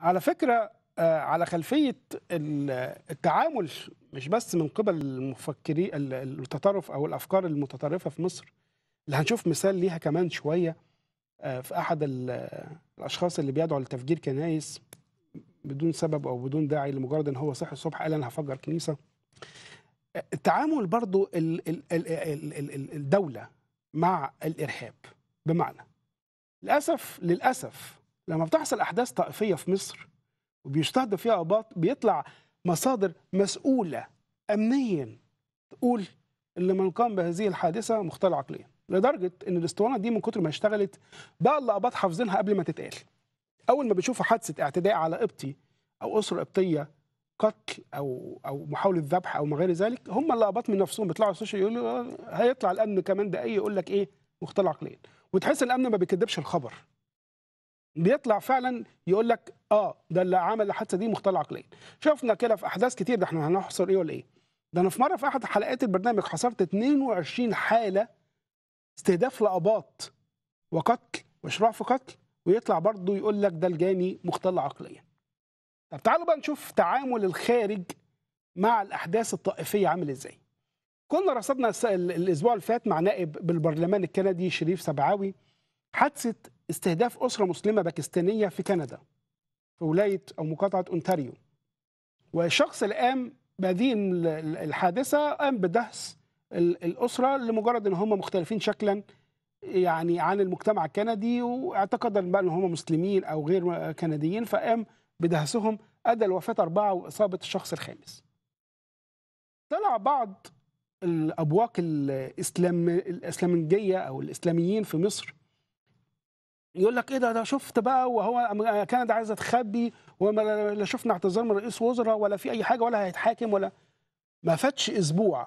على فكره آه، على خلفيه التعامل مش بس من قبل المفكري التطرف او الافكار المتطرفه في مصر اللي هنشوف مثال ليها كمان شويه آه، في احد الاشخاص اللي بيدعوا لتفجير كنايس بدون سبب او بدون داعي لمجرد ان هو صحي الصبح قال انا هفجر كنيسه آه، التعامل برضو الدوله مع الارهاب بمعنى للاسف للاسف لما بتحصل احداث طائفيه في مصر وبيستهدف فيها اباط بيطلع مصادر مسؤوله امنيا تقول ان من قام بهذه الحادثه مختل عقليا لدرجه ان الاسطوانه دي من كتر ما اشتغلت بقى الاباط حافظينها قبل ما تتقال اول ما بيشوفوا حادثه اعتداء على قبطي او اسره قبطيه قتل او او محاوله ذبح او ما غير ذلك هم اللقبات من نفسهم بيطلعوا على السوشيال يقولوا هيطلع الامن كمان دقايق يقول لك ايه مختل عقليا وتحس الامن ما بيكذبش الخبر بيطلع فعلا يقول لك اه ده اللي عمل الحادثه دي مختل عقليا شفنا كده في احداث كتير ده احنا هنحصر ايه ولا ايه ده انا في مره في احد حلقات البرنامج حصرت 22 حاله استهداف لاباط وقتل واشراف في قتل ويطلع برضه يقول لك ده الجاني مختل عقليا طب تعالوا بقى نشوف تعامل الخارج مع الاحداث الطائفيه عامل ازاي كنا رصدنا الاسبوع اللي فات مع نائب بالبرلمان الكندي شريف سبعاوي حادثه استهداف أسرة مسلمة باكستانية في كندا في ولاية أو مقاطعة أونتاريو والشخص اللي قام بهذه الحادثة قام بدهس الأسرة لمجرد أن هم مختلفين شكلا يعني عن المجتمع الكندي واعتقد بقى أن هم مسلمين أو غير كنديين فقام بدهسهم أدى لوفاة أربعة وإصابة الشخص الخامس طلع بعض الأبواق الإسلام الإسلامية أو الإسلاميين في مصر يقول لك ايه ده ده شفت بقى وهو آه، كندا عايزه تخبي وما لا شفنا اعتذار من رئيس وزراء ولا في اي حاجه ولا هيتحاكم ولا ما فاتش اسبوع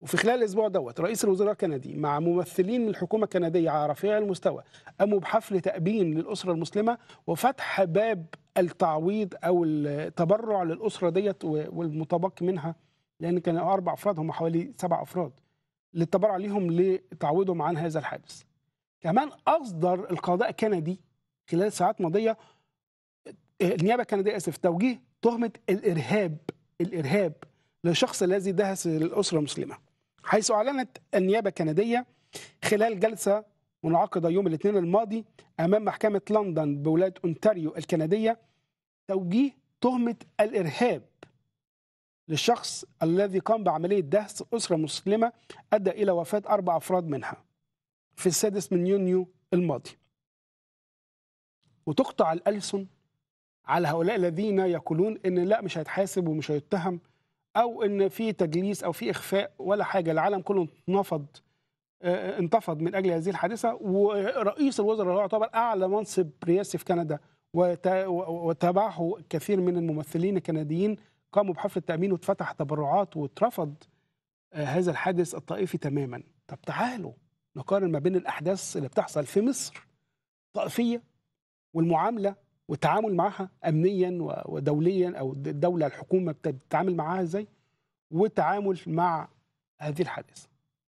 وفي خلال الاسبوع دوت رئيس الوزراء الكندي مع ممثلين من الحكومه الكنديه على رفيع المستوى قاموا بحفل تابين للاسره المسلمه وفتح باب التعويض او التبرع للاسره ديت والمتبقي منها لان كان اربع افراد هم حوالي سبع افراد للتبرع ليهم لتعويضهم عن هذا الحادث كمان اصدر القضاء كندي خلال ساعات ماضيه النيابه الكنديه اسف توجيه تهمه الارهاب الارهاب للشخص الذي دهس الاسره المسلمه حيث اعلنت النيابه الكنديه خلال جلسه منعقده يوم الاثنين الماضي امام محكمه لندن بولايه اونتاريو الكنديه توجيه تهمه الارهاب للشخص الذي قام بعمليه دهس اسره مسلمه ادى الى وفاه اربع افراد منها في السادس من يونيو الماضي وتقطع الألسن على هؤلاء الذين يقولون ان لا مش هيتحاسب ومش هيتهم او ان في تجليس او في اخفاء ولا حاجه العالم كله انتفض آه، انتفض من اجل هذه الحادثه ورئيس الوزراء هو يعتبر اعلى منصب رئاسي في كندا وتابعه كثير من الممثلين الكنديين قاموا بحفل التامين واتفتح تبرعات واترفض آه، هذا الحادث الطائفي تماما طب تعالوا نقارن ما بين الاحداث اللي بتحصل في مصر طائفيه والمعامله والتعامل معها امنيا ودوليا او الدوله الحكومه بتتعامل معاها ازاي والتعامل مع هذه الحادثه